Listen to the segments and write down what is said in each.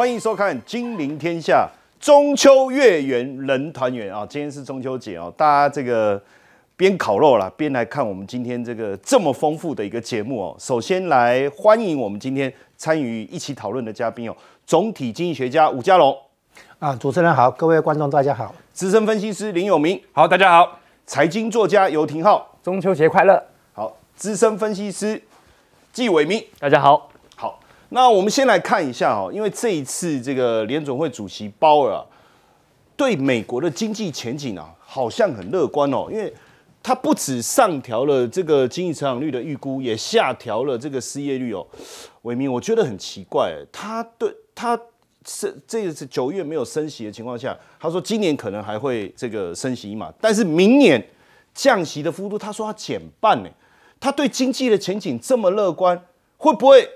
欢迎收看《金陵天下》，中秋月圆人团圆啊！今天是中秋节哦，大家这个边烤肉了，边来看我们今天这个这么丰富的一个节目哦。首先来欢迎我们今天参与一起讨论的嘉宾哦，总体经济学家吴家龙啊，主持人好，各位观众大家好，资深分析师林永明好，大家好，财经作家游廷浩，中秋节快乐，好，资深分析师纪伟明，大家好。那我们先来看一下哦，因为这一次这个联总会主席鲍尔对美国的经济前景啊，好像很乐观哦，因为他不止上调了这个经济成长率的预估，也下调了这个失业率哦。伟明，我觉得很奇怪，他对他是这一次九月没有升息的情况下，他说今年可能还会这个升息嘛，但是明年降息的幅度他说要减半呢。他对经济的前景这么乐观，会不会？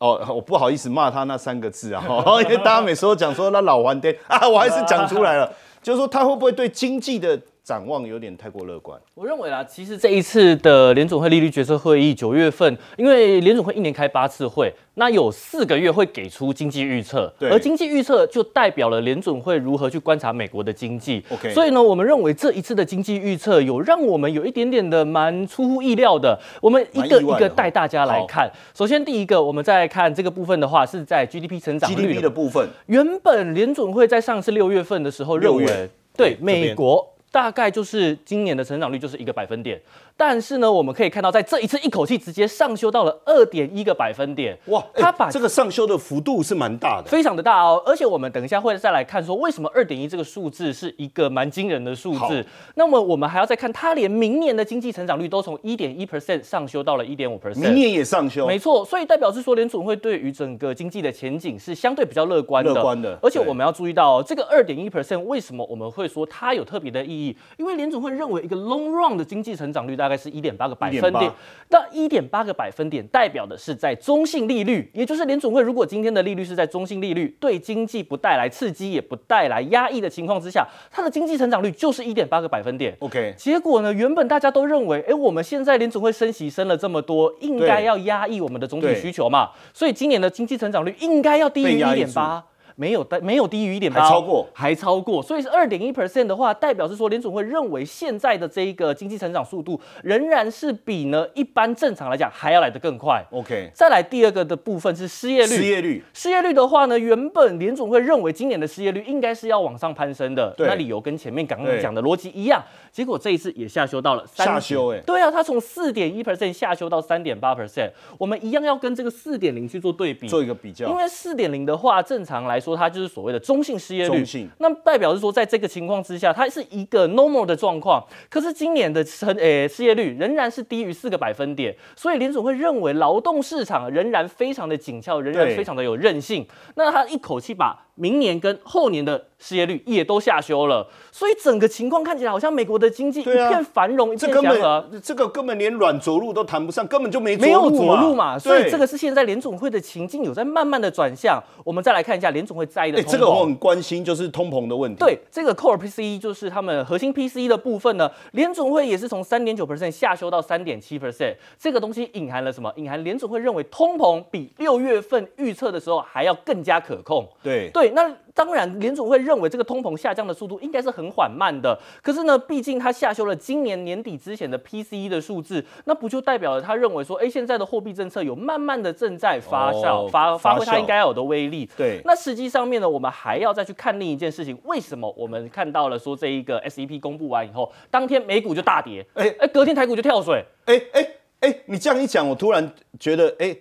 哦，我不好意思骂他那三个字啊，因为大家每次都讲说那老顽丁啊，我还是讲出来了，就是说他会不会对经济的。展望有点太过乐观，我认为啊，其实这一次的联总会利率决策会议九月份，因为联总会一年开八次会，那有四个月会给出经济预测，而经济预测就代表了联总会如何去观察美国的经济。所以呢，我们认为这一次的经济预测有让我们有一点点的蛮出乎意料的。我们一个一个带大家来看，首先第一个，我们再看这个部分的话，是在 GDP 成长率的部分。原本联总会在上次六月份的时候认为，对美国。大概就是今年的成长率，就是一个百分点。但是呢，我们可以看到，在这一次一口气直接上修到了二点一个百分点，哇！它把这个上修的幅度是蛮大的，非常的大哦。而且我们等一下会再来看，说为什么二点一这个数字是一个蛮惊人的数字。那么我们还要再看，它连明年的经济成长率都从一点一 percent 上修到了一点五 percent，明年也上修，没错。所以代表是说，联总会对于整个经济的前景是相对比较乐观的。乐观的。而且我们要注意到，这个二点一 percent 为什么我们会说它有特别的意义？因为联总会认为一个 long run 的经济成长率在。大概是一点八个百分点，那一点八个百分点代表的是在中性利率，也就是联总会如果今天的利率是在中性利率，对经济不带来刺激也不带来压抑的情况之下，它的经济成长率就是一点八个百分点。OK，结果呢？原本大家都认为，哎，我们现在联总会升息升了这么多，应该要压抑我们的总体需求嘛，所以今年的经济成长率应该要低于一点八。没有低没有低于一点八，还超过，还超过，所以是二点一 percent 的话，代表是说联总会认为现在的这一个经济成长速度仍然是比呢一般正常来讲还要来得更快。OK，再来第二个的部分是失业率，失业率，失业率的话呢，原本联总会认为今年的失业率应该是要往上攀升的，那理由跟前面刚刚讲的逻辑一样，结果这一次也下修到了下修，哎，对啊，它从四点一 percent 下修到三点八 percent，我们一样要跟这个四点零去做对比，做一个比较，因为四点零的话，正常来说。说它就是所谓的中性失业率，那代表是说，在这个情况之下，它是一个 normal 的状况。可是今年的成诶失业率仍然是低于四个百分点，所以联总会认为劳动市场仍然非常的紧俏，仍然非常的有韧性。那他一口气把。明年跟后年的失业率也都下修了，所以整个情况看起来好像美国的经济一片繁荣，一片祥和。这个根本连软着陆都谈不上，根本就没着陆嘛。所以这个是现在联总会的情境有在慢慢的转向。我们再来看一下联总会在意的，这个我很关心就是通膨的问题。对，这个 core P C 就是他们核心 P C 的部分呢。联总会也是从3.9%下修到3.7%，这个东西隐含了什么？隐含联总会认为通膨比六月份预测的时候还要更加可控。对对。那当然，联总会认为这个通膨下降的速度应该是很缓慢的。可是呢，毕竟它下修了今年年底之前的 PCE 的数字，那不就代表了他认为说，哎，现在的货币政策有慢慢的正在发酵，发发挥它应该有的威力。对。那实际上面呢，我们还要再去看另一件事情，为什么我们看到了说这一个 SEP 公布完以后，当天美股就大跌，哎哎，隔天台股就跳水，哎哎哎，你这样一讲，我突然觉得，哎。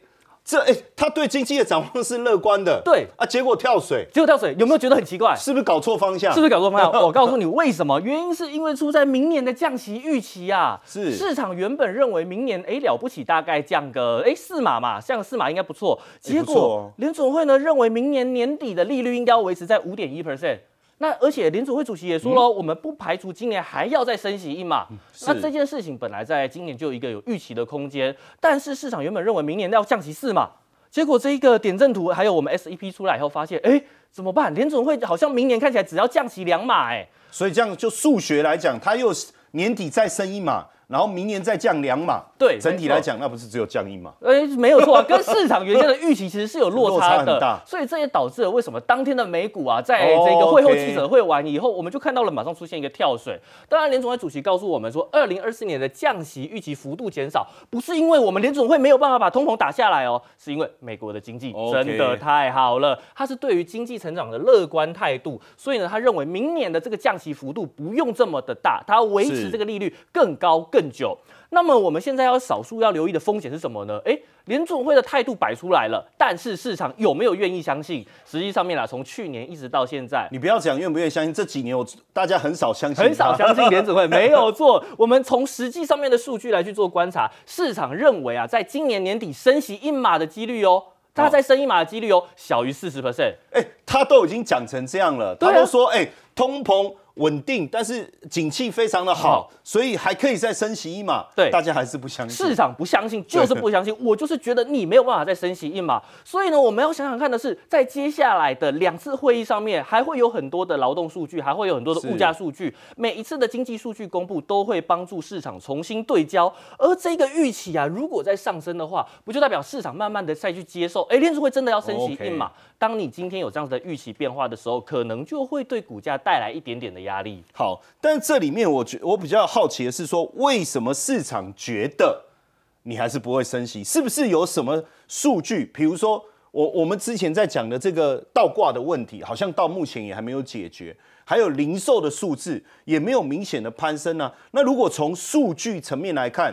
这哎，他对经济的展望是乐观的，对啊，结果跳水，结果跳水，有没有觉得很奇怪？是不是搞错方向？是不是搞错方向？我告诉你为什么，原因是因为出在明年的降息预期啊。是市场原本认为明年哎了不起，大概降个哎四码嘛，降个四码应该不错。结果联总会呢认为明年年底的利率应该要维持在五点一 percent。那而且联储会主席也说了，我们不排除今年还要再升息一码。那这件事情本来在今年就有一个有预期的空间，但是市场原本认为明年要降息四码，结果这一个点阵图还有我们 SEP 出来以后发现，哎，怎么办？联总会好像明年看起来只要降息两码哎，所以这样就数学来讲，它又年底再升一码。然后明年再降两码，对，整体来讲，那不是只有降一码？哎，没有错，跟市场原先的预期其实是有落差的，差 很大。所以这也导致了为什么当天的美股啊，在这个会后记者会完以后，我们就看到了马上出现一个跳水。当然，联总会主席告诉我们说，二零二四年的降息预期幅度减少，不是因为我们联总会没有办法把通膨打下来哦，是因为美国的经济真的太好了，他是对于经济成长的乐观态度，所以呢，他认为明年的这个降息幅度不用这么的大，他维持这个利率更高更。更久。那么我们现在要少数要留意的风险是什么呢？诶，联总会的态度摆出来了，但是市场有没有愿意相信？实际上面啦，从去年一直到现在，你不要讲愿不愿意相信，这几年我大家很少相信，很少相信联总会 没有做。我们从实际上面的数据来去做观察，市场认为啊，在今年年底升息一码的几率哦，家在升一码的几率哦，小于四十 percent。哎，他都已经讲成这样了，他都说哎，通膨。稳定，但是景气非常的好，所以还可以再升息一码。对，大家还是不相信市场，不相信就是不相信。我就是觉得你没有办法再升息一码。所以呢，我们要想想看的是，在接下来的两次会议上面，还会有很多的劳动数据，还会有很多的物价数据。每一次的经济数据公布，都会帮助市场重新对焦。而这个预期啊，如果在上升的话，不就代表市场慢慢的再去接受？哎，联储会真的要升息一码？当你今天有这样子的预期变化的时候，可能就会对股价带来一点点的压。压力好，但这里面我觉我比较好奇的是，说为什么市场觉得你还是不会升息？是不是有什么数据？比如说，我我们之前在讲的这个倒挂的问题，好像到目前也还没有解决。还有零售的数字也没有明显的攀升呢。那如果从数据层面来看，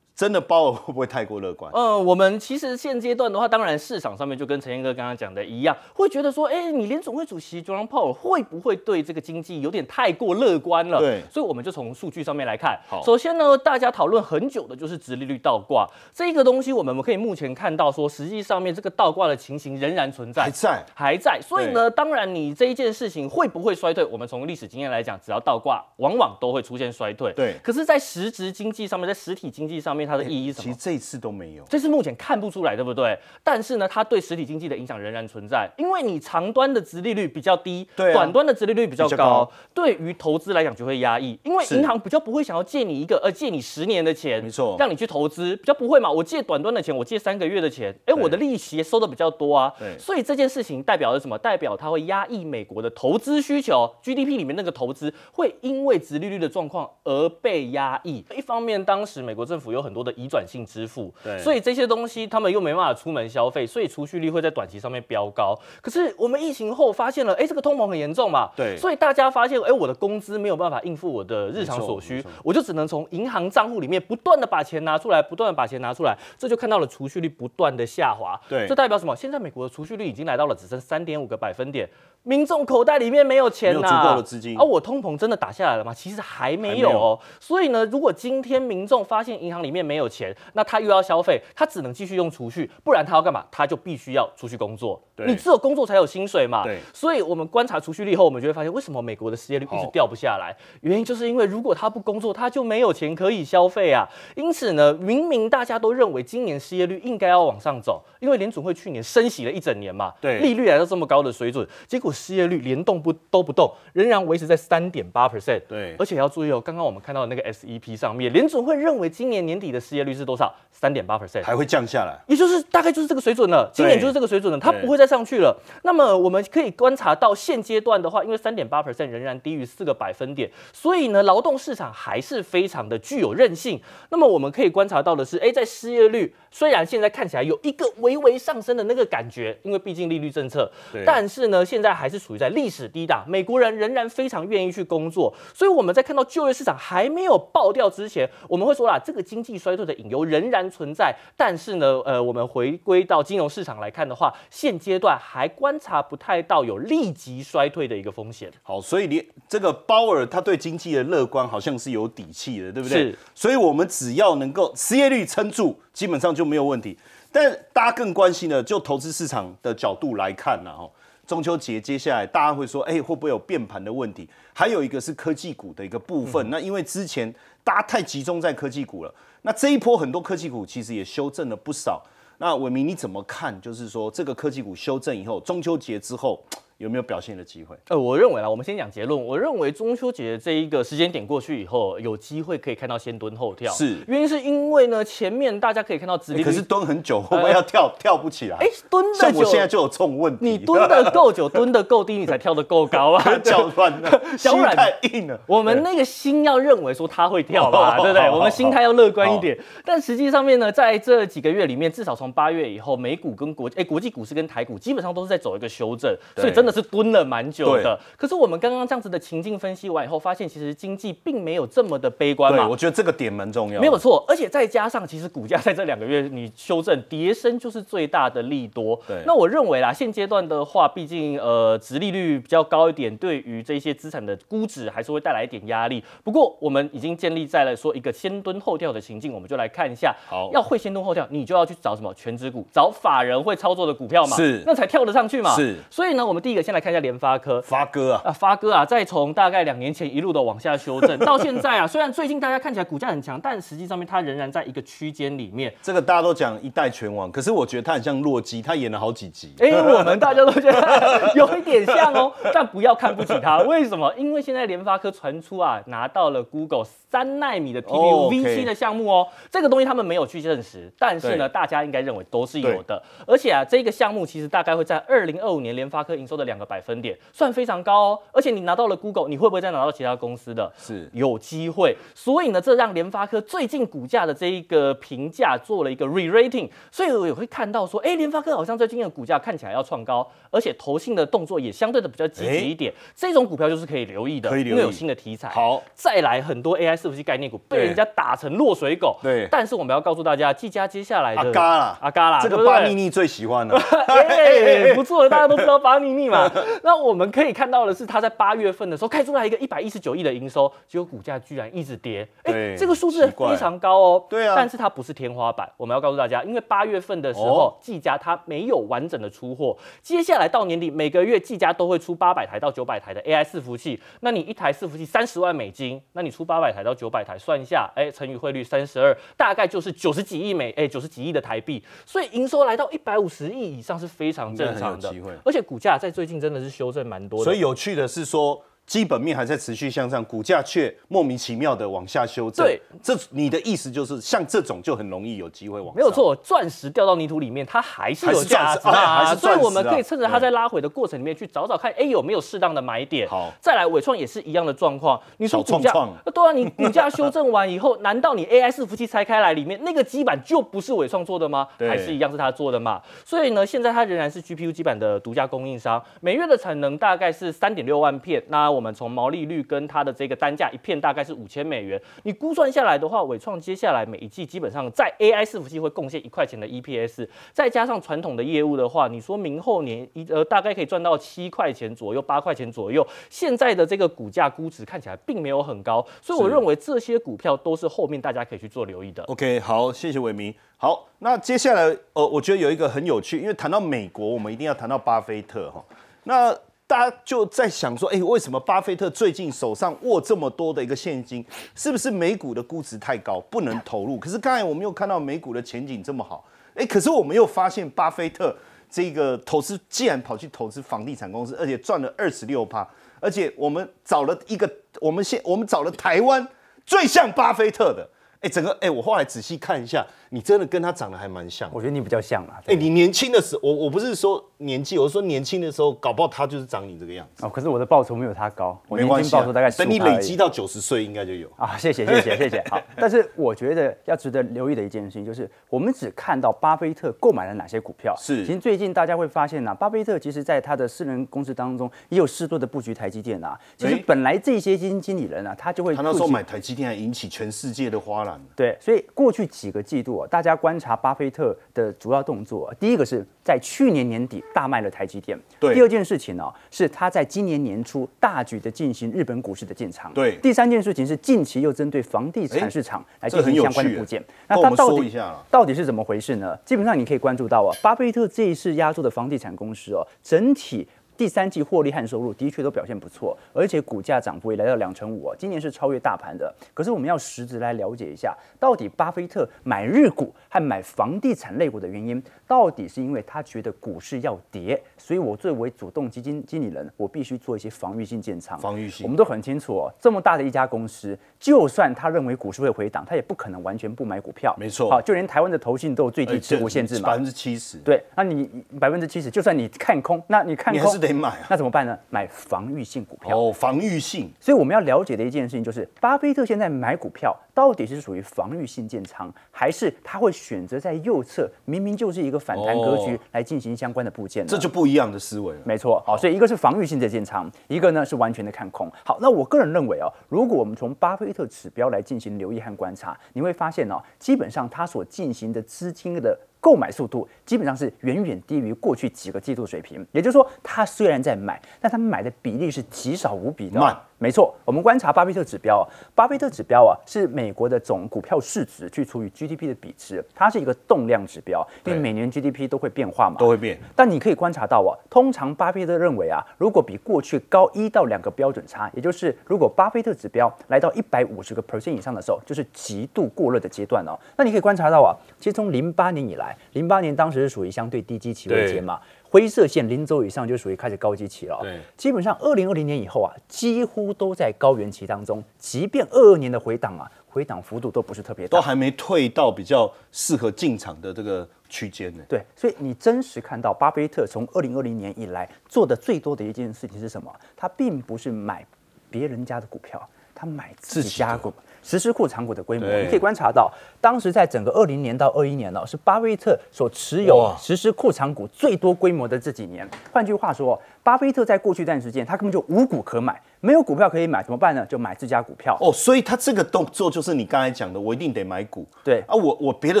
真的包会不会太过乐观？呃，我们其实现阶段的话，当然市场上面就跟陈彦哥刚刚讲的一样，会觉得说，哎，你联总会主席 Powell 会不会对这个经济有点太过乐观了？对，所以我们就从数据上面来看。好，首先呢，大家讨论很久的就是直利率倒挂这个东西，我们我们可以目前看到说，实际上面这个倒挂的情形仍然存在，还在还在。所以呢，当然你这一件事情会不会衰退？我们从历史经验来讲，只要倒挂，往往都会出现衰退。对，可是，在实质经济上面，在实体经济上面。它的意义，其实这一次都没有，这是目前看不出来，对不对？但是呢，它对实体经济的影响仍然存在，因为你长端的殖利率比较低，对、短端的殖利率比较高，对于投资来讲就会压抑，因为银行比较不会想要借你一个，呃，借你十年的钱，没错，让你去投资，比较不会嘛？我借短端的钱，我借三个月的钱，哎，我的利息收的比较多啊，所以这件事情代表了什么？代表它会压抑美国的投资需求，GDP 里面那个投资会因为殖利率的状况而被压抑。一方面，当时美国政府有很很多的移转性支付，对，所以这些东西他们又没办法出门消费，所以储蓄率会在短期上面飙高。可是我们疫情后发现了，哎，这个通膨很严重嘛，对，所以大家发现，哎，我的工资没有办法应付我的日常所需，我就只能从银行账户里面不断的把钱拿出来，不断的把钱拿出来，这就看到了储蓄率不断的下滑，对，这代表什么？现在美国的储蓄率已经来到了只剩三点五个百分点。民众口袋里面没有钱呐，足够的资金啊！我通膨真的打下来了吗？其实还没有。哦。所以呢，如果今天民众发现银行里面没有钱，那他又要消费，他只能继续用储蓄，不然他要干嘛？他就必须要出去工作。你只有工作才有薪水嘛。所以我们观察储蓄率后，我们就会发现，为什么美国的失业率一直掉不下来？原因就是因为如果他不工作，他就没有钱可以消费啊。因此呢，明明大家都认为今年失业率应该要往上走，因为联总会去年升息了一整年嘛，对，利率来到这么高的水准，结果。失业率连动不都不动，仍然维持在三点八 percent。对，而且要注意哦，刚刚我们看到的那个 SEP 上面，联总会认为今年年底的失业率是多少？三点八 percent 还会降下来，也就是大概就是这个水准了。今年就是这个水准，了，它不会再上去了。那么我们可以观察到，现阶段的话，因为三点八 percent 仍然低于四个百分点，所以呢，劳动市场还是非常的具有韧性。那么我们可以观察到的是，哎，在失业率虽然现在看起来有一个微微上升的那个感觉，因为毕竟利率政策，但是呢，现在。还是处于在历史低档，美国人仍然非常愿意去工作，所以我们在看到就业市场还没有爆掉之前，我们会说啦，这个经济衰退的隐忧仍然存在。但是呢，呃，我们回归到金融市场来看的话，现阶段还观察不太到有立即衰退的一个风险。好，所以你这个鲍尔他对经济的乐观好像是有底气的，对不对？是。所以我们只要能够失业率撑住，基本上就没有问题。但大家更关心的，就投资市场的角度来看呢，哈。中秋节接下来，大家会说，哎，会不会有变盘的问题？还有一个是科技股的一个部分。那因为之前大家太集中在科技股了，那这一波很多科技股其实也修正了不少。那伟明你怎么看？就是说这个科技股修正以后，中秋节之后。有没有表现的机会？呃，我认为啊，我们先讲结论。我认为中秋节这一个时间点过去以后，有机会可以看到先蹲后跳。是，原因是因为呢，前面大家可以看到，只是可是蹲很久，会不会要跳跳不起来？哎，蹲的久，我现在就有这种问题。你蹲的够久，蹲的够低，你才跳的够高啊。脚 软了，心太硬了。我们那个心要认为说他会跳吧，对不对？我们心态要乐观一点。但实际上面呢，在这几个月里面，至少从八月以后，美股跟国哎国际股市跟台股基本上都是在走一个修正，所以真的。是蹲了蛮久的，可是我们刚刚这样子的情境分析完以后，发现其实经济并没有这么的悲观嘛。我觉得这个点蛮重要。没有错，而且再加上，其实股价在这两个月你修正跌升就是最大的利多。对，那我认为啦，现阶段的话，毕竟呃，殖利率比较高一点，对于这些资产的估值还是会带来一点压力。不过我们已经建立在了说一个先蹲后跳的情境，我们就来看一下。好，要会先蹲后跳，你就要去找什么全职股，找法人会操作的股票嘛，是，那才跳得上去嘛。是，所以呢，我们第一个。先来看一下联发科，发哥啊，啊发哥啊，再从大概两年前一路的往下修正 到现在啊，虽然最近大家看起来股价很强，但实际上面它仍然在一个区间里面。这个大家都讲一代拳王，可是我觉得他很像洛基，他演了好几集。哎，我们大家都觉得 有一点像哦，但不要看不起他。为什么？因为现在联发科传出啊拿到了 Google 三纳米的 PPU 七的项目哦，这个东西他们没有去证实，但是呢，大家应该认为都是有的。而且啊，这个项目其实大概会在二零二五年联发科营收。两个百分点算非常高哦，而且你拿到了 Google，你会不会再拿到其他公司的？是，有机会。所以呢，这让联发科最近股价的这一个评价做了一个 re-rating。所以我也会看到说，哎，联发科好像最近的股价看起来要创高，而且投信的动作也相对的比较积极一点。这种股票就是可以留意的，因为有新的题材。好，再来很多 AI 是五是概念股被人家打成落水狗。对，但是我们要告诉大家，技嘉接下来阿嘎啦，阿嘎啦，这个巴尼尼最喜欢了。哎，不错，大家都知道巴尼尼。那我们可以看到的是，他在八月份的时候开出来一个一百一十九亿的营收，结果股价居然一直跌。哎，这个数字非常高哦。对啊。但是它不是天花板，我们要告诉大家，因为八月份的时候，技嘉它没有完整的出货。接下来到年底，每个月技嘉都会出八百台到九百台的 AI 伺服器。那你一台伺服器三十万美金，那你出八百台到九百台，算一下，哎，乘以汇率三十二，大概就是九十几亿美，哎，九十几亿的台币。所以营收来到一百五十亿以上是非常正常的，而且股价在。最近真的是修正蛮多的，所以有趣的是说。基本面还在持续向上，股价却莫名其妙的往下修正。对，这你的意思就是像这种就很容易有机会往。没有错，钻石掉到泥土里面，它还是有价值啊。所以我们可以趁着它在拉回的过程里面去找找看，哎有没有适当的买点。好，再来伟创也是一样的状况。你说股价，对啊，你股价修正完以后，难道你 AI 服器拆开来里面那个基板就不是伟创做的吗？还是一样是他做的嘛？所以呢，现在它仍然是 GPU 基板的独家供应商，每月的产能大概是三点六万片。那我。我们从毛利率跟它的这个单价一片大概是五千美元，你估算下来的话，伟创接下来每一季基本上在 AI 伺服器会贡献一块钱的 EPS，再加上传统的业务的话，你说明后年一呃大概可以赚到七块钱左右、八块钱左右。现在的这个股价估值看起来并没有很高，所以我认为这些股票都是后面大家可以去做留意的。OK，好，谢谢伟民。好，那接下来呃，我觉得有一个很有趣，因为谈到美国，我们一定要谈到巴菲特哈。那大家就在想说，哎，为什么巴菲特最近手上握这么多的一个现金？是不是美股的估值太高，不能投入？可是刚才我们又看到美股的前景这么好，哎，可是我们又发现巴菲特这个投资既然跑去投资房地产公司，而且赚了二十六趴，而且我们找了一个，我们现我们找了台湾最像巴菲特的，哎，整个哎，我后来仔细看一下，你真的跟他长得还蛮像，我觉得你比较像啊，哎，你年轻的时候，我我不是说。年纪，我说年轻的时候，搞不好他就是长你这个样子哦。可是我的报酬没有他高，我年金报酬大概。等你累积到九十岁，应该就有啊。谢谢谢谢谢谢。好，但是我觉得要值得留意的一件事情就是，我们只看到巴菲特购买了哪些股票。是，其实最近大家会发现呢，巴菲特其实在他的私人公司当中也有适度的布局台积电啊。其实本来这些基金经理人啊，他就会。他那时候买台积电，还引起全世界的哗然。对，所以过去几个季度啊，大家观察巴菲特的主要动作，第一个是在去年年底。大卖了台积电。对。第二件事情哦，是他在今年年初大举的进行日本股市的建仓。对。第三件事情是近期又针对房地产市场来进行相关的部件。那他到底到底是怎么回事呢？基本上你可以关注到啊，巴菲特这一次压住的房地产公司哦，整体第三季获利和收入的确都表现不错，而且股价涨幅也来到两成五，今年是超越大盘的。可是我们要实质来了解一下，到底巴菲特买日股？和买房地产类股的原因，到底是因为他觉得股市要跌，所以我作为主动基金经理人，我必须做一些防御性建仓。防御性，我们都很清楚哦，这么大的一家公司，就算他认为股市会回档，他也不可能完全不买股票。没错，好，就连台湾的投信都有最低持股限制嘛，百分之七十。对，那你百分之七十，就算你看空，那你看你还是得买，啊。那怎么办呢？买防御性股票哦，防御性。所以我们要了解的一件事情就是，巴菲特现在买股票到底是属于防御性建仓，还是他会？选择在右侧，明明就是一个反弹格局来进行相关的部件，这就不一样的思维。没错，好，所以一个是防御性的建仓，一个呢是完全的看空。好，那我个人认为哦，如果我们从巴菲特指标来进行留意和观察，你会发现哦，基本上他所进行的资金的购买速度。基本上是远远低于过去几个季度水平，也就是说，他虽然在买，但他们买的比例是极少无比的。没错。我们观察巴菲特指标啊，巴菲特指标啊是美国的总股票市值去除以 GDP 的比值，它是一个动量指标，因为每年 GDP 都会变化嘛，都会变。但你可以观察到啊，通常巴菲特认为啊，如果比过去高一到两个标准差，也就是如果巴菲特指标来到一百五十个 percent 以上的时候，就是极度过热的阶段哦。那你可以观察到啊，其实从零八年以来，零八年当时。是属于相对低基期的阶嘛？灰色线零轴以上就属于开始高基期了。对，基本上二零二零年以后啊，几乎都在高原期当中。即便二二年的回档啊，回档幅度都不是特别大，都还没退到比较适合进场的这个区间呢。对，所以你真实看到巴菲特从二零二零年以来做的最多的一件事情是什么？他并不是买别人家的股票，他买自家股。实施库藏股的规模，你可以观察到，当时在整个二零年到二一年呢，是巴菲特所持有实施库藏股最多规模的这几年。换句话说，巴菲特在过去一段时间，他根本就无股可买，没有股票可以买，怎么办呢？就买自家股票哦。所以他这个动作就是你刚才讲的，我一定得买股。对啊，我我别的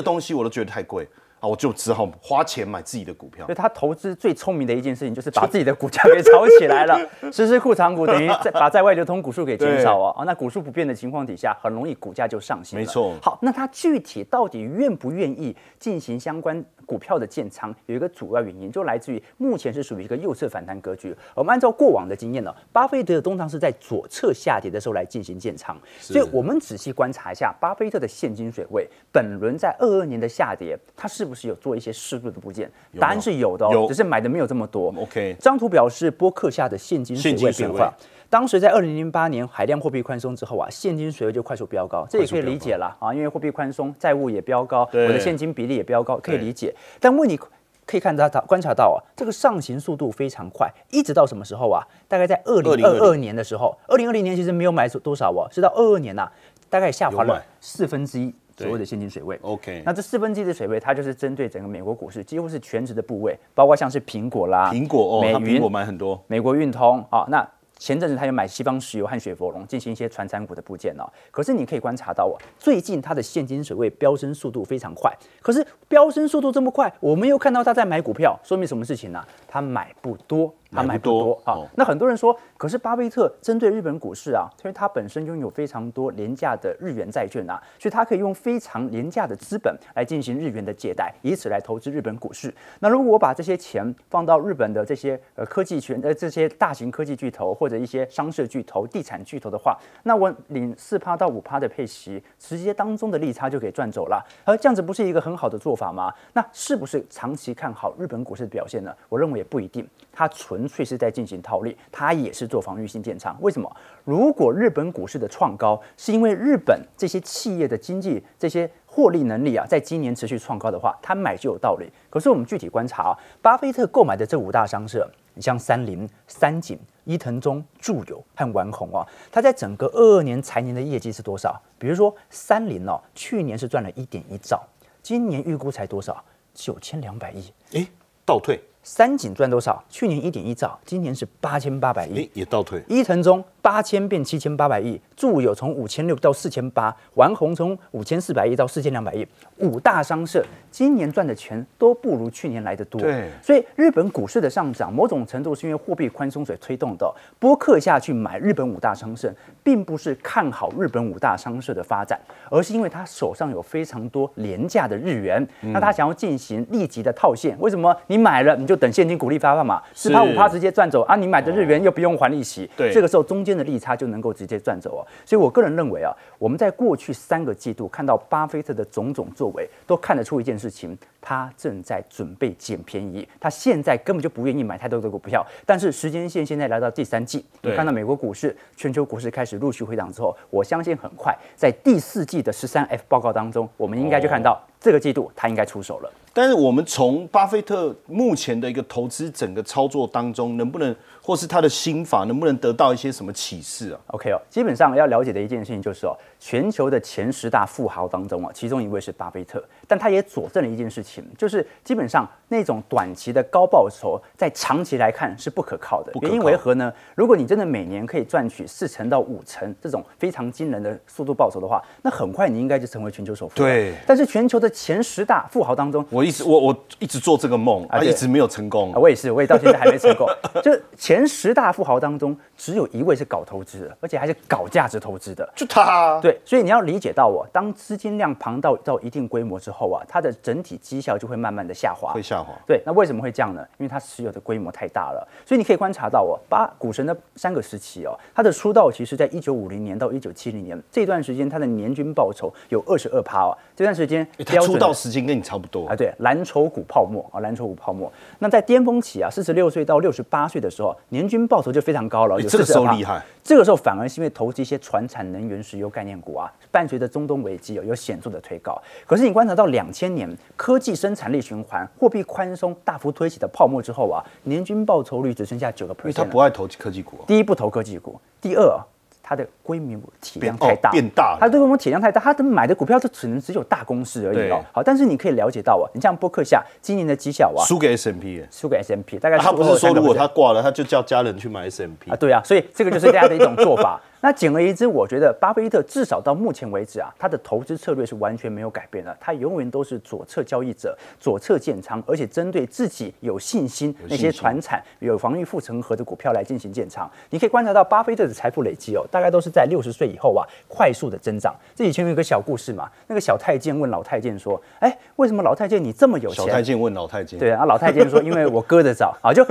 东西我都觉得太贵。啊，我就只好花钱买自己的股票。所以他投资最聪明的一件事情，就是把自己的股价给炒起来了。实施库藏股等于在把在外流通股数给减少哦。啊，那股数不变的情况底下，很容易股价就上行。没错。好，那他具体到底愿不愿意进行相关？股票的建仓有一个主要原因，就来自于目前是属于一个右侧反弹格局。我们按照过往的经验呢，巴菲特通常是在左侧下跌的时候来进行建仓。所以，我们仔细观察一下巴菲特的现金水位，本轮在二二年的下跌，他是不是有做一些适度的部件？答案是有的，有，只是买的没有这么多。OK，这张图表示波克下的现金水位变化。当时在二零零八年海量货币宽松之后啊，现金水位就快速飙高，这也可以理解了啊，因为货币宽松，债务也飙高，我的现金比例也飙高，可以理解。但问你。可以看到到观察到啊，这个上行速度非常快，一直到什么时候啊？大概在二零二二年的时候，二零二零年其实没有买多少哦，是到二二年呐，大概下滑了四分之一左右的现金水位。OK，那这四分之一的水位，它就是针对整个美国股市，几乎是全职的部位，包括像是苹果啦、苹果哦、美云、苹果买很多、美国运通啊，那。前阵子他有买西方石油和雪佛龙进行一些传产股的部件呢，可是你可以观察到哦，最近它的现金水位飙升速度非常快，可是飙升速度这么快，我们又看到他在买股票，说明什么事情呢？他买不多。他还不多啊。那很多人说，可是巴菲特针对日本股市啊，因为他本身拥有非常多廉价的日元债券啊，所以他可以用非常廉价的资本来进行日元的借贷，以此来投资日本股市。那如果我把这些钱放到日本的这些呃科技圈、呃这些大型科技巨头或者一些商社巨头、地产巨头的话，那我领四趴到五趴的配息，直接当中的利差就可以赚走了。而这样子不是一个很好的做法吗？那是不是长期看好日本股市的表现呢？我认为也不一定，他存。纯粹是在进行套利，他也是做防御性建仓。为什么？如果日本股市的创高是因为日本这些企业的经济这些获利能力啊，在今年持续创高的话，他买就有道理。可是我们具体观察，啊，巴菲特购买的这五大商社，你像三菱、三井、伊藤忠、住友和丸红啊，它在整个二二年财年的业绩是多少？比如说三菱哦，去年是赚了一点一兆，今年预估才多少？九千两百亿，哎，倒退。三井赚多少？去年一点一兆，今年是八千八百亿，也倒退。伊藤忠。八千变七千八百亿，住友从五千六到四千八，丸红从五千四百亿到四千两百亿，五大商社今年赚的钱都不如去年来的多。对，所以日本股市的上涨某种程度是因为货币宽松所推动的。波克下去买日本五大商社，并不是看好日本五大商社的发展，而是因为他手上有非常多廉价的日元，那他想要进行立即的套现。为什么？你买了你就等现金股利发放嘛，四趴五趴直接赚走啊！你买的日元又不用还利息。对，这个时候中间。间的利差就能够直接赚走哦，所以我个人认为啊，我们在过去三个季度看到巴菲特的种种作为，都看得出一件事情，他正在准备捡便宜，他现在根本就不愿意买太多的股票。但是时间线现在来到第三季，你看到美国股市、全球股市开始陆续回涨之后，我相信很快在第四季的十三 F 报告当中，我们应该就看到这个季度他应该出手了。但是我们从巴菲特目前的一个投资整个操作当中，能不能？或是他的心法能不能得到一些什么启示啊？OK 哦，基本上要了解的一件事情就是哦，全球的前十大富豪当中啊，其中一位是巴菲特。但它也佐证了一件事情，就是基本上那种短期的高报酬，在长期来看是不可靠的。原因为何呢？如果你真的每年可以赚取四成到五成这种非常惊人的速度报酬的话，那很快你应该就成为全球首富。对。但是全球的前十大富豪当中，我一直我我一直做这个梦啊，一直没有成功啊。我也是，我也到现在还没成功。就前十大富豪当中，只有一位是搞投资的，而且还是搞价值投资的，就他。对，所以你要理解到我，当资金量庞大到一定规模之后。后啊，它的整体绩效就会慢慢的下滑，会下滑。对，那为什么会这样呢？因为它持有的规模太大了，所以你可以观察到哦，八股神的三个时期哦，它的出道其实在一九五零年到一九七零年这段时间，它的年均报酬有二十二趴哦。这段时间，它出道时间跟你差不多啊。对，蓝筹股泡沫啊，蓝筹股泡沫。那在巅峰期啊，四十六岁到六十八岁的时候，年均报酬就非常高了，这个时候厉害，这个时候反而是因为投资一些传产能源、石油概念股啊，伴随着中东危机有有显著的推高。可是你观察到。两千年科技生产力循环、货币宽松大幅推起的泡沫之后啊，年均报酬率只剩下九个 percent。因为他不爱投科技股，第一不投科技股，第二他的规模体量太大，变大，他规模体量太大，他买的股票就只能只有大公司而已哦。好，但是你可以了解到啊，你像博客下今年的绩效啊，输给 S M P，输给 S M P，大概他不是说如果他挂了，他就叫家人去买 S M P 啊？对啊，所以这个就是大家的一种做法。那简而言之，我觉得巴菲特至少到目前为止啊，他的投资策略是完全没有改变的，他永远都是左侧交易者，左侧建仓，而且针对自己有信心、那些船产有防御护城河的股票来进行建仓。你可以观察到，巴菲特的财富累积哦，大概都是在六十岁以后啊，快速的增长。这以前有一个小故事嘛，那个小太监问老太监说：“哎，为什么老太监你这么有钱？”小太监问老太监：“对啊，老太监说，因为我割得早啊，就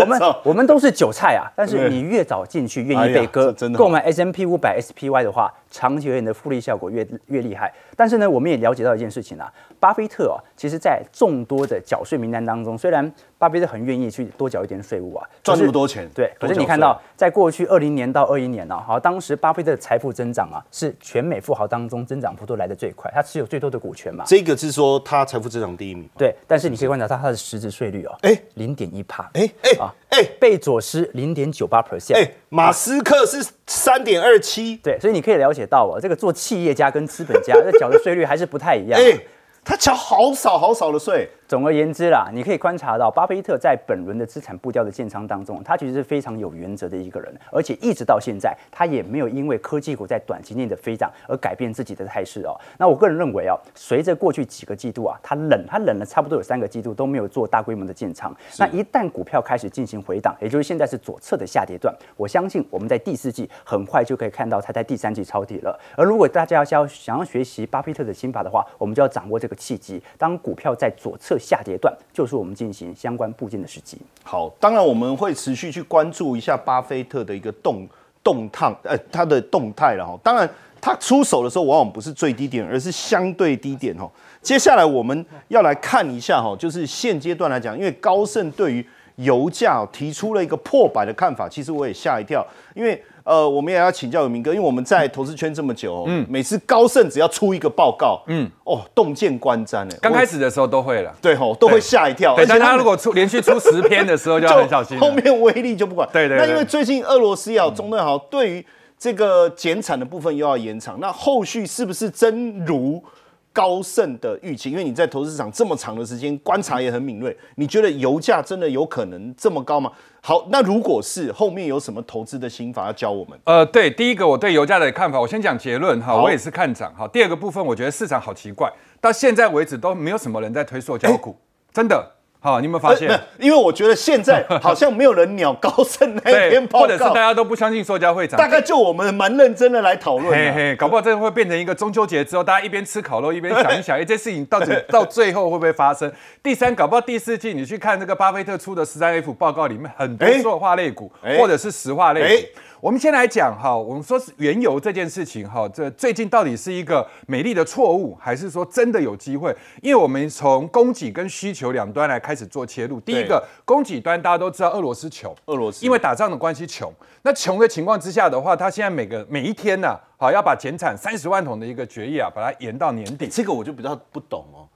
我们我们都是韭菜啊，但是你越早进去，愿意被割。真的，购买 A。” S M P 五百 S P Y 的话。长久而言的复利效果越越厉害，但是呢，我们也了解到一件事情啊，巴菲特啊，其实在众多的缴税名单当中，虽然巴菲特很愿意去多缴一点税务啊，赚这么多钱，对。可是你看到，在过去二零年到二一年呢，好，当时巴菲特的财富增长啊，是全美富豪当中增长幅度来的最快，他持有最多的股权嘛。这个是说他财富增长第一名。对，但是你可以观察到他的实质税率哦，哎，零点一帕，哎哎啊哎，贝佐斯零点九八 percent，哎，马斯克是三点二七，对，所以你可以了解。到啊，这个做企业家跟资本家，这缴的税率还是不太一样。哎，他缴好少好少的税。总而言之啦，你可以观察到，巴菲特在本轮的资产步调的建仓当中，他其实是非常有原则的一个人，而且一直到现在，他也没有因为科技股在短期内的飞涨而改变自己的态势哦。那我个人认为哦，随着过去几个季度啊，他冷，他冷了差不多有三个季度都没有做大规模的建仓。那一旦股票开始进行回档，也就是现在是左侧的下跌段，我相信我们在第四季很快就可以看到他在第三季抄底了。而如果大家要想要学习巴菲特的心法的话，我们就要掌握这个契机，当股票在左侧。下阶段就是我们进行相关部件的时机。好，当然我们会持续去关注一下巴菲特的一个动动态，呃，他的动态了哈。当然，他出手的时候往往不是最低点，而是相对低点哈。接下来我们要来看一下哈，就是现阶段来讲，因为高盛对于油价提出了一个破百的看法，其实我也吓一跳，因为。呃，我们也要请教永明哥，因为我们在投资圈这么久，嗯，每次高盛只要出一个报告，嗯，哦，洞见观瞻诶，刚开始的时候都会了，对吼，都会吓一跳，对，但他如果出连续出十篇的时候就要 很小心，后面威力就不管，对对。那因为最近俄罗斯也好，中东也好，对于这个减产的部分又要延长，那后续是不是真如？高盛的预期，因为你在投资场这么长的时间，观察也很敏锐。你觉得油价真的有可能这么高吗？好，那如果是后面有什么投资的心法要教我们？呃，对，第一个我对油价的看法，我先讲结论哈，我也是看涨。哈。第二个部分，我觉得市场好奇怪，到现在为止都没有什么人在推塑胶股，真的。好，你有没有发现？因为我觉得现在 好像没有人鸟高盛那一篇报告，或者是大家都不相信售价会涨。大概就我们蛮认真的来讨论，嘿嘿，搞不好这的会变成一个中秋节之后，大家一边吃烤肉一边想一想，哎，这事情到底到最后会不会发生？第三，搞不好第四季你去看这个巴菲特出的十三 F 报告里面，很多塑化类股或者是石化类。我们先来讲哈，我们说是原油这件事情哈，这最近到底是一个美丽的错误，还是说真的有机会？因为我们从供给跟需求两端来开始做切入。第一个供给端，大家都知道俄罗斯穷，俄罗斯因为打仗的关系穷。那穷的情况之下的话，他现在每个每一天呢，好要把减产三十万桶的一个决议啊，把它延到年底。这个我就比较不懂哦，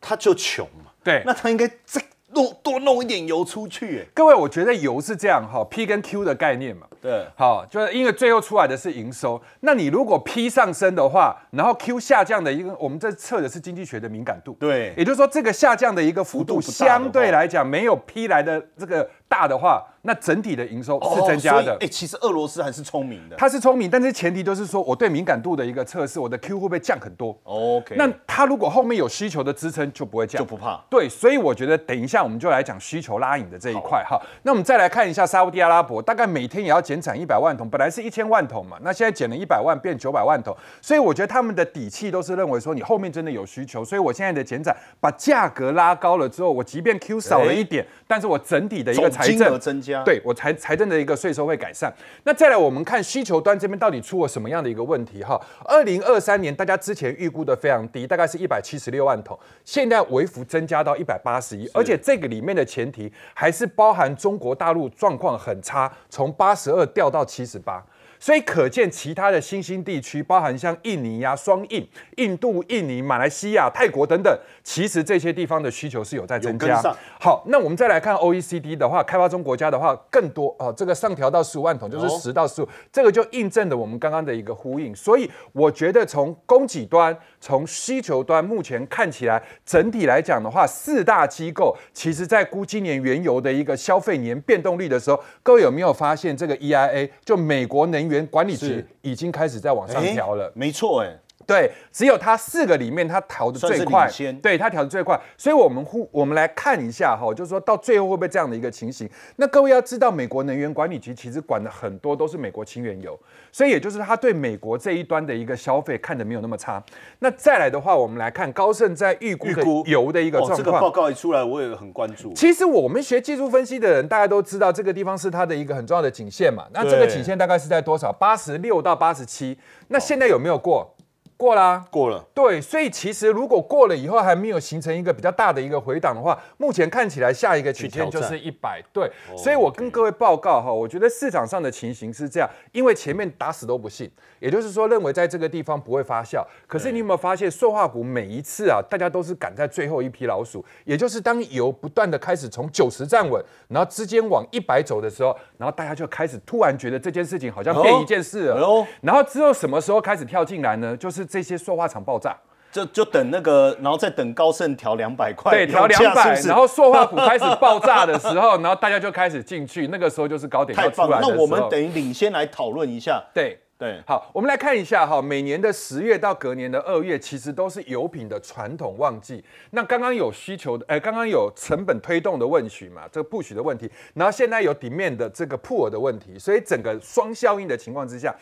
他就穷嘛，对，那他应该在。多多弄一点油出去，各位，我觉得油是这样哈，P 跟 Q 的概念嘛，对，好，就是因为最后出来的是营收，那你如果 P 上升的话，然后 Q 下降的一个，我们这测的是经济学的敏感度，对，也就是说这个下降的一个幅度相对来讲没有 P 来的这个大的话。那整体的营收是增加的。哎，其实俄罗斯还是聪明的，他是聪明，但是前提都是说我对敏感度的一个测试，我的 Q 会不会降很多？OK，那他如果后面有需求的支撑，就不会降，就不怕。对，所以我觉得等一下我们就来讲需求拉引的这一块哈。那我们再来看一下沙特阿拉伯，大概每天也要减产一百万桶，本来是一千万桶嘛，那现在减了一百万，变九百万桶。所以我觉得他们的底气都是认为说你后面真的有需求，所以我现在的减产把价格拉高了之后，我即便 Q 少了一点，但是我整体的一个财政增加。对，我财财政的一个税收会改善。那再来，我们看需求端这边到底出了什么样的一个问题哈？二零二三年大家之前预估的非常低，大概是一百七十六万桶，现在微幅增加到一百八十一，而且这个里面的前提还是包含中国大陆状况很差，从八十二掉到七十八。所以可见，其他的新兴地区，包含像印尼呀、双印、印度、印尼、马来西亚、泰国等等，其实这些地方的需求是有在增加。好，那我们再来看 O E C D 的话，开发中国家的话更多啊，这个上调到十五万桶，就是十到十五，这个就印证了我们刚刚的一个呼应。所以我觉得，从供给端、从需求端，目前看起来整体来讲的话，四大机构其实，在估今年原油的一个消费年变动率的时候，各位有没有发现这个 E I A 就美国能源管理级已经开始在往上调了，没错，哎。对，只有它四个里面，它调的最快，对它调的最快，所以我们互我们来看一下哈，就是说到最后会不会这样的一个情形？那各位要知道，美国能源管理局其实管的很多都是美国清原油，所以也就是它对美国这一端的一个消费看的没有那么差。那再来的话，我们来看高盛在预估油的一个状况，报告一出来我也很关注。其实我们学技术分析的人，大家都知道这个地方是它的一个很重要的颈线嘛，那这个颈线大概是在多少？八十六到八十七，那现在有没有过？过啦，过了，对，所以其实如果过了以后还没有形成一个比较大的一个回档的话，目前看起来下一个区间就是一百，对，所以我跟各位报告哈，我觉得市场上的情形是这样，因为前面打死都不信，也就是说认为在这个地方不会发酵，可是你有没有发现，塑化股每一次啊，大家都是赶在最后一批老鼠，也就是当油不断的开始从九十站稳，然后之间往一百走的时候，然后大家就开始突然觉得这件事情好像变一件事了，然后之后什么时候开始跳进来呢？就是。这些塑化厂爆炸，就就等那个，然后再等高盛调两百块，对，调两百，然后塑化股开始爆炸的时候，然后大家就开始进去，那个时候就是高点要出来。那我们等于领先来讨论一下，对对。好，我们来看一下哈，每年的十月到隔年的二月，其实都是油品的传统旺季。那刚刚有需求的，哎，刚刚有成本推动的问题嘛，这个不许的问题，然后现在有底面的这个破的问题，所以整个双效应的情况之下。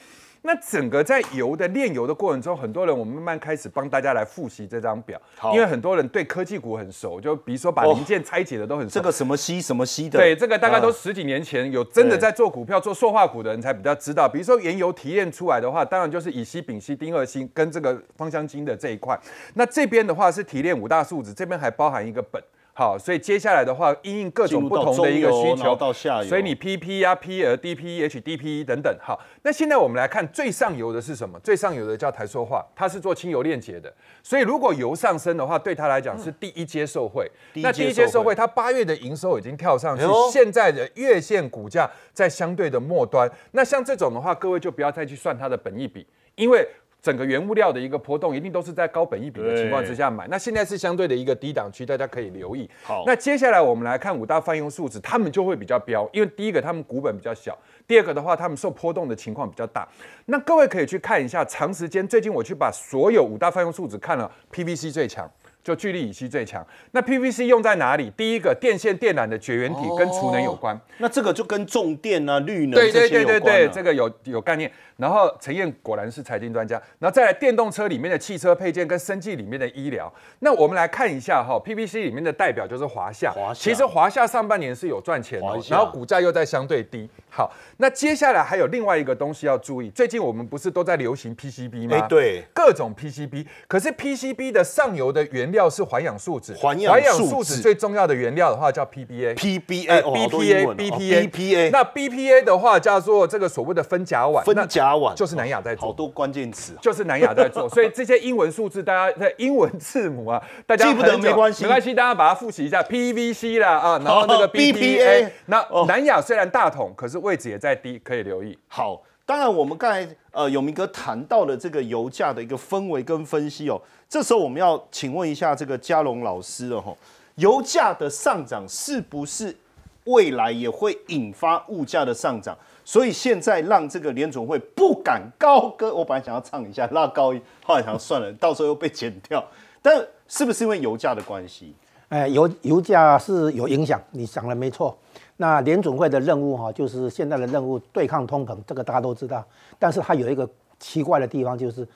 那整个在油的炼油的过程中，很多人，我们慢慢开始帮大家来复习这张表，因为很多人对科技股很熟，就比如说把零件拆解的都很熟。这个什么烯、什么烯的。对，这个大概都十几年前有真的在做股票、做塑化股的人才比较知道。比如说原油提炼出来的话，当然就是乙烯、丙烯、丁二烯跟这个芳香烃的这一块。那这边的话是提炼五大树脂，这边还包含一个苯。好，所以接下来的话，因各种不同的一个需求，到下所以你 PP 呀、PLDP、HDP 等等，好。那现在我们来看最上游的是什么？最上游的叫台塑化，它是做轻油链接的，所以如果油上升的话，对它来讲是第一阶受惠。那第一阶受惠，它八月的营收已经跳上去，现在的月线股价在相对的末端。那像这种的话，各位就不要再去算它的本益比，因为。整个原物料的一个波动，一定都是在高本益比的情况之下买。那现在是相对的一个低档区，大家可以留意。好，那接下来我们来看五大泛用数字，他们就会比较标，因为第一个他们股本比较小，第二个的话他们受波动的情况比较大。那各位可以去看一下，长时间最近我去把所有五大泛用数字看了，PVC 最强。就聚氯乙烯最强。那 PVC 用在哪里？第一个，电线电缆的绝缘体跟储能有关。那这个就跟重电啊、绿能对对对对对，这个有有概念。然后陈燕果然是财经专家。然后再电动车里面的汽车配件跟生技里面的医疗。那我们来看一下哈，PVC 里面的代表就是华夏。华夏其实华夏上半年是有赚钱的，然后股价又在相对低。好，那接下来还有另外一个东西要注意。最近我们不是都在流行 PCB 吗？对，各种 PCB。可是 PCB 的上游的原料是环氧树脂，环氧树脂最重要的原料的话叫 PBA，PBA，BPA，BPA，BPA。那 BPA 的话叫做这个所谓的分甲烷，分甲烷就是南亚在做，好多关键词就是南亚在做，所以这些英文数字大家在英文字母啊，大家记不得没关系，没关系，大家把它复习一下 PVC 啦啊，然后那个 BPA，那南亚虽然大桶，可是位置也在低，可以留意。好。当然，我们刚才呃永明哥谈到了这个油价的一个氛围跟分析哦，这时候我们要请问一下这个嘉隆老师了哈，油价的上涨是不是未来也会引发物价的上涨？所以现在让这个联总会不敢高歌，我本来想要唱一下拉高，后来想算了，到时候又被剪掉。但是不是因为油价的关系？哎，油油价是有影响，你讲的没错。那联准会的任务哈，就是现在的任务对抗通膨，这个大家都知道。但是它有一个奇怪的地方，就是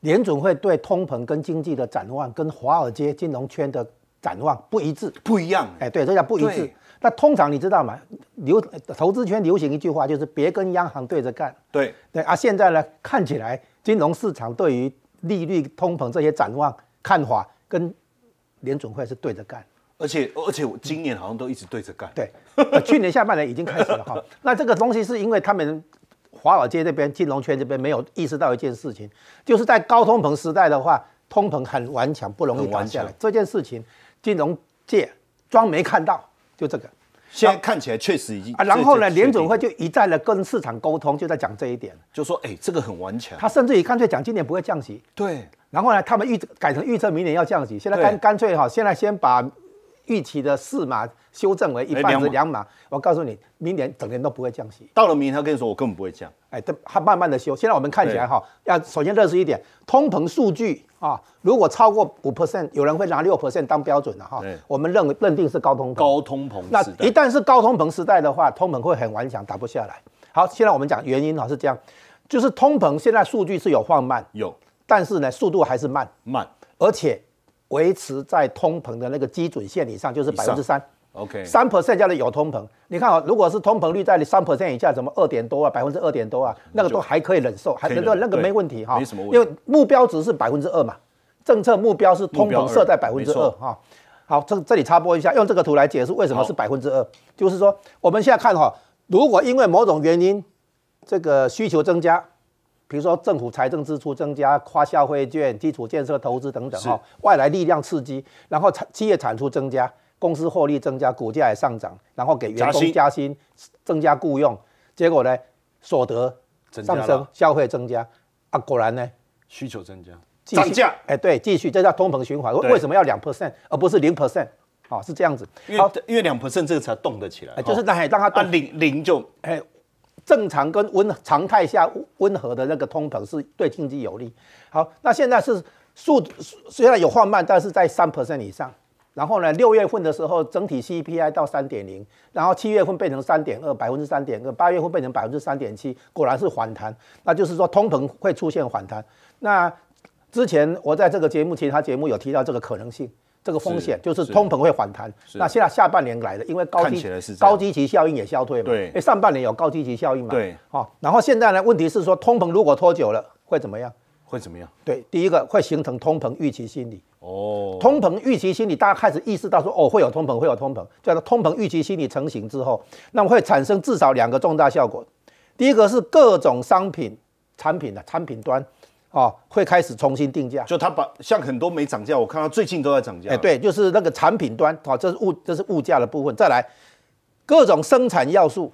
联准会对通膨跟经济的展望，跟华尔街金融圈的展望不一致，不一样。哎，对，这叫不一致。那通常你知道吗？流投资圈流行一句话，就是别跟央行对着干。对对啊，现在呢，看起来金融市场对于利率、通膨这些展望看法，跟联准会是对着干。而且而且我今年好像都一直对着干。对，去年下半年已经开始了哈。那这个东西是因为他们华尔街这边金融圈这边没有意识到一件事情，就是在高通膨时代的话，通膨很顽强，不容易玩下来。这件事情，金融界装没看到，就这个。现在看起来确实已经啊。然后呢，联准会就一再的跟市场沟通，就在讲这一点，就说哎，这个很顽强。他甚至于干脆讲今年不会降息。对。然后呢，他们预改成预测明年要降息。现在干干脆哈，现在先把。预期的四码修正为一是两码，我告诉你，明年整年都不会降息。到了明年，他跟你说我根本不会降。哎，他他慢慢的修。现在我们看起来哈，要首先认识一点，通膨数据啊，如果超过五 percent，有人会拿六 percent 当标准的哈。我们认认定是高通膨。高通膨。那一旦是高通膨时代的话，通膨会很顽强，打不下来。好，现在我们讲原因哈，是这样，就是通膨现在数据是有放慢，有，但是呢，速度还是慢，慢，而且。维持在通膨的那个基准线以上，就是百分之三。OK，三 percent 叫做有通膨。你看啊，如果是通膨率在三 percent 以下，什么二点多啊，百分之二点多啊，那个都还可以忍受，还忍受那个没问题哈。因为目标值是百分之二嘛，政策目标是通膨设在百分之二哈。好，这这里插播一下，用这个图来解释为什么是百分之二，就是说我们现在看哈，如果因为某种原因，这个需求增加。比如说政府财政支出增加，跨消费券、基础建设投资等等哈，外来力量刺激，然后产企业产出增加，公司获利增加，股价也上涨，然后给员工加薪，增加雇用，结果呢，所得上升，消费增加，啊，果然呢，需求增加，涨价，哎，对，继续，这叫通膨循环。为什么要两 percent 而不是零 percent 啊，是这样子，因为因为两 percent 这个才动得起来，就是让让它零零就哎。正常跟温常态下温和的那个通膨是对经济有利。好，那现在是速虽然有放慢，但是在三 percent 以上。然后呢，六月份的时候整体 CPI 到三点零，然后七月份变成三点二，百分之三点二，八月份变成百分之三点七，果然是反弹。那就是说通膨会出现反弹。那之前我在这个节目其他节目有提到这个可能性。这个风险就是通膨会反弹。那现在下半年来的，因为高基高基极效应也消退嘛。对。哎，上半年有高基极效应嘛？对。然后现在呢？问题是说，通膨如果拖久了会怎么样？会怎么样？对，第一个会形成通膨预期心理。哦。通膨预期心理，大家开始意识到说，哦，会有通膨，会有通膨。叫做通膨预期心理成型之后，那么会产生至少两个重大效果。第一个是各种商品产品的产品端。哦，会开始重新定价。就他把像很多没涨价，我看到最近都在涨价。哎，对，就是那个产品端，哦，这是物，这是物价的部分。再来，各种生产要素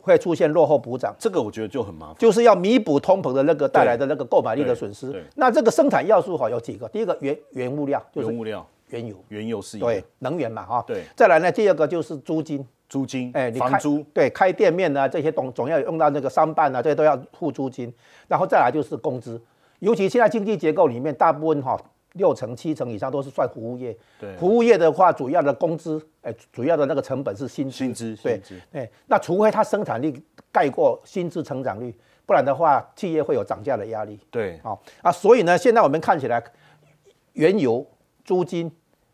会出现落后补涨，这个我觉得就很麻烦，就是要弥补通膨的那个带来的那个购买力的损失。那这个生产要素哈有几个？第一个原原物料，就是原物料、原油、原油是，对，能源嘛，哈。对，再来呢，第二个就是租金。租金哎，房租对，开店面呢，这些东总要用到那个商办啊，这些都要付租金。然后再来就是工资，尤其现在经济结构里面，大部分哈六成七成以上都是算服务业。对，服务业的话，主要的工资哎，主要的那个成本是薪资。薪资，对，哎，那除非它生产力盖过薪资成长率，不然的话，企业会有涨价的压力。对，啊啊，所以呢，现在我们看起来，原油、租金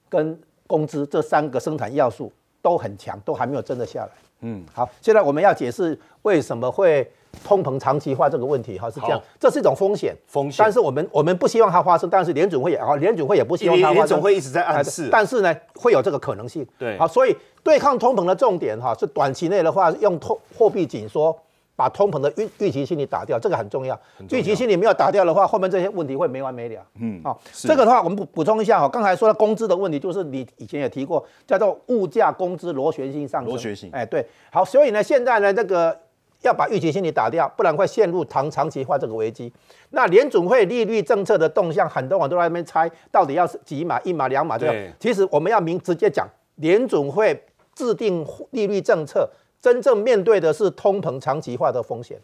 跟工资这三个生产要素。都很强，都还没有真的下来。嗯，好，现在我们要解释为什么会通膨长期化这个问题。哈，是这样，这是一种风险，风险。但是我们我们不希望它发生。但是联准会也哈，联准会也不希望它联准会一直在暗示，但是呢，会有这个可能性。对，好，所以对抗通膨的重点哈，是短期内的话用通货币紧缩。把通膨的预预期心理打掉，这个很重要。预期心理没有打掉的话，后面这些问题会没完没了。嗯，好，这个的话我们补补充一下哈。刚才说的工资的问题，就是你以前也提过，叫做物价工资螺旋性上升。螺旋性，哎，对。好，所以呢，现在呢，这个要把预期心理打掉，不然会陷入长长期化这个危机。那联总会利率政策的动向，很多人都在那边猜，到底要几码一码两码这样。其实我们要明直接讲，联总会制定利率政策。真正面对的是通膨长期化的风险，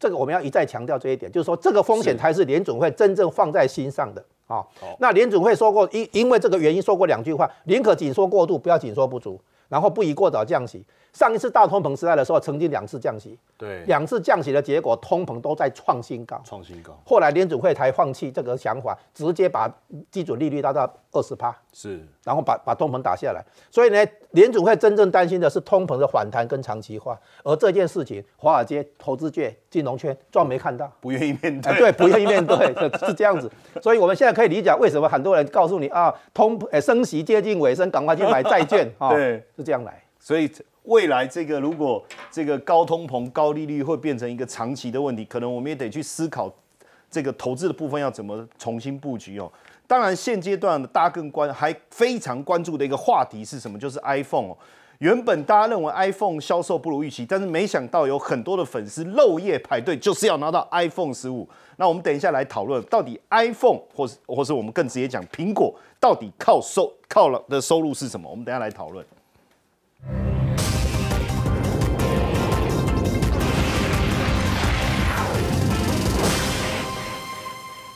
这个我们要一再强调这一点，就是说这个风险才是联准会真正放在心上的啊。那联准会说过，因因为这个原因说过两句话，宁可紧缩过度，不要紧缩不足。然后不宜过早降息。上一次大通膨时代的时候，曾经两次降息，对，两次降息的结果，通膨都在创新高。创新高。后来联储会才放弃这个想法，直接把基准利率拉到二十帕，是，然后把把通膨打下来。所以呢，联储会真正担心的是通膨的反弹跟长期化。而这件事情，华尔街投资界、金融圈装没看到，不愿意面对，对，不愿意面对是这样子。所以我们现在可以理解为什么很多人告诉你啊，通升息接近尾声，赶快去买债券啊。对。是这样来，所以未来这个如果这个高通膨、高利率会变成一个长期的问题，可能我们也得去思考这个投资的部分要怎么重新布局哦。当然，现阶段大家更关还非常关注的一个话题是什么？就是 iPhone。哦。原本大家认为 iPhone 销售不如预期，但是没想到有很多的粉丝漏夜排队，就是要拿到 iPhone 十五。那我们等一下来讨论，到底 iPhone 或是或是我们更直接讲苹果，到底靠收靠了的收入是什么？我们等下来讨论。Thank you.